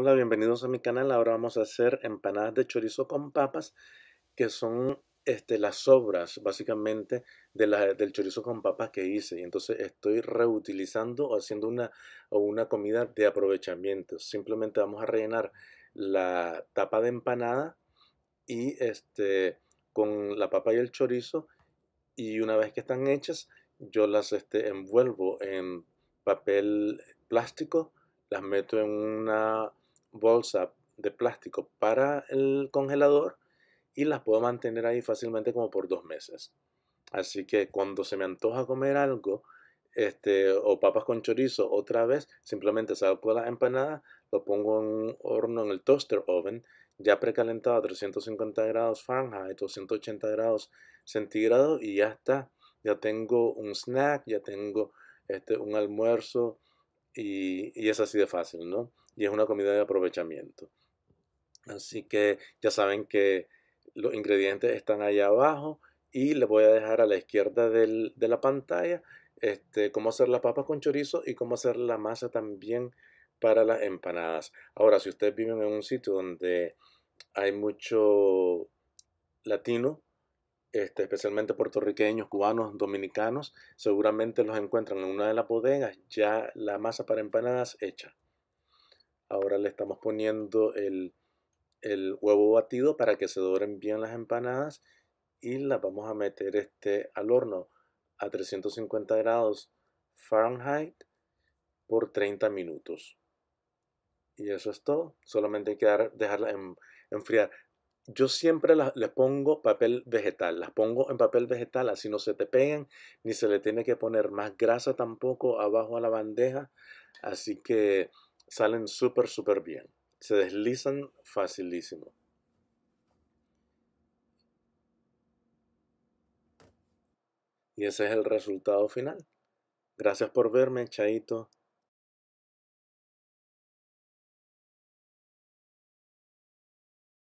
Hola, bienvenidos a mi canal. Ahora vamos a hacer empanadas de chorizo con papas, que son este, las sobras básicamente de la, del chorizo con papas que hice. Y entonces estoy reutilizando o haciendo una, una comida de aprovechamiento. Simplemente vamos a rellenar la tapa de empanada y este, con la papa y el chorizo. Y una vez que están hechas, yo las este, envuelvo en papel plástico, las meto en una bolsa de plástico para el congelador y las puedo mantener ahí fácilmente como por dos meses. Así que cuando se me antoja comer algo, este, o papas con chorizo otra vez, simplemente saco la empanadas, lo pongo en un horno en el toaster oven, ya precalentado a 350 grados Fahrenheit 280 grados centígrados y ya está. Ya tengo un snack, ya tengo este, un almuerzo y, y es así de fácil, ¿no? y es una comida de aprovechamiento. Así que ya saben que los ingredientes están allá abajo y les voy a dejar a la izquierda de la pantalla este, cómo hacer las papas con chorizo y cómo hacer la masa también para las empanadas. Ahora, si ustedes viven en un sitio donde hay mucho latino, este, especialmente puertorriqueños, cubanos, dominicanos, seguramente los encuentran en una de las bodegas ya la masa para empanadas hecha. Ahora le estamos poniendo el, huevo batido para que se doren bien las empanadas y las vamos a meter este al horno a 350 grados Fahrenheit por 30 minutos. Y eso es todo. Solamente hay que dejarla enfriar. Yo siempre le les pongo papel vegetal. Las pongo en papel vegetal así no se te pegan ni se le tiene que poner más grasa tampoco abajo a la bandeja. Así que salen súper, súper bien. Se deslizan facilísimo. Y ese es el resultado final. Gracias por verme, Chaito.